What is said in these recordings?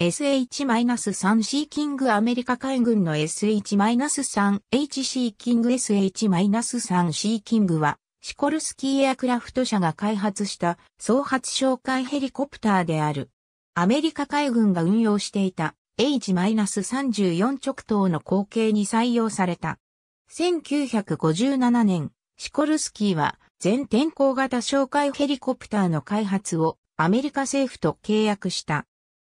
SH-3 シーキングアメリカ海軍の SH-3H c キング SH-3 シーキングは、シコルスキーエアクラフト社が開発した総発哨戒ヘリコプターである。アメリカ海軍が運用していた H-34 直等の後継に採用された。1957年、シコルスキーは全天候型哨戒ヘリコプターの開発をアメリカ政府と契約した。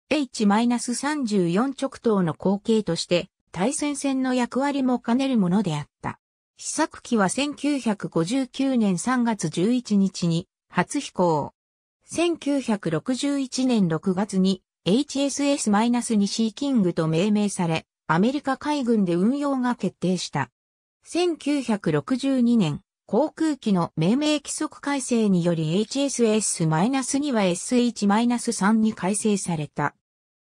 H-34 直頭の後継として対戦線の役割も兼ねるものであった。試作機は1959年3月11日に初飛行。1961年6月に HSS-2C キングと命名され、アメリカ海軍で運用が決定した。1962年、航空機の命名規則改正により HSS-2 は SH-3 に改正された。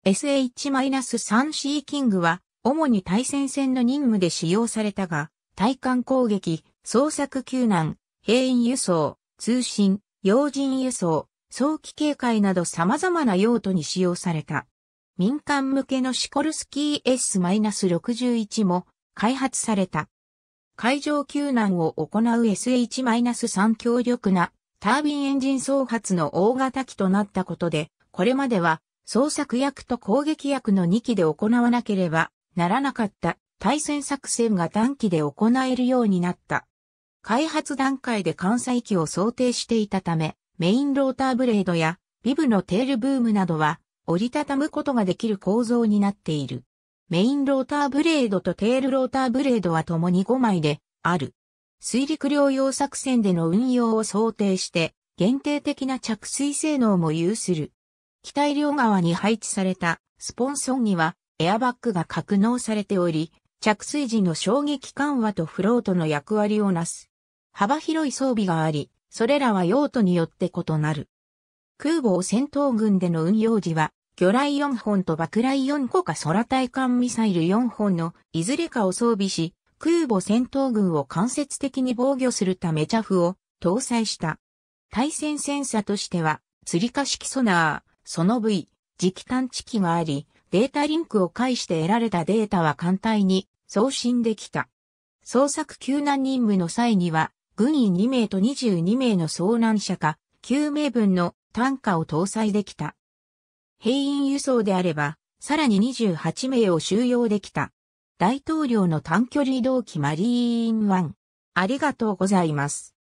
SH-3 c キングは、主に対戦線の任務で使用されたが、対艦攻撃、捜索救難、兵員輸送、通信、要人輸送、早期警戒など様々な用途に使用された。民間向けのシコルスキー S-61 も開発された。海上救難を行う SH-3 強力なタービンエンジン総発の大型機となったことで、これまでは捜索役と攻撃役の2機で行わなければならなかった対戦作戦が短期で行えるようになった。開発段階で関西機を想定していたため、メインローターブレードやビブのテールブームなどは折りたたむことができる構造になっている。メインローターブレードとテールローターブレードは共に5枚である。水陸両用作戦での運用を想定して限定的な着水性能も有する。機体両側に配置されたスポンソンにはエアバッグが格納されており、着水時の衝撃緩和とフロートの役割をなす。幅広い装備があり、それらは用途によって異なる。空母を戦闘群での運用時は、魚雷4本と爆雷4個か空対艦ミサイル4本のいずれかを装備し、空母戦闘群を間接的に防御するためチャフを搭載した。対戦戦車としては、釣り火式ソナー、その部位、磁気探知機があり、データリンクを介して得られたデータは簡単に送信できた。捜索救難任務の際には、軍員2名と22名の遭難者か、9名分の単価を搭載できた。兵員輸送であれば、さらに28名を収容できた。大統領の短距離移動機マリーン1。ありがとうございます。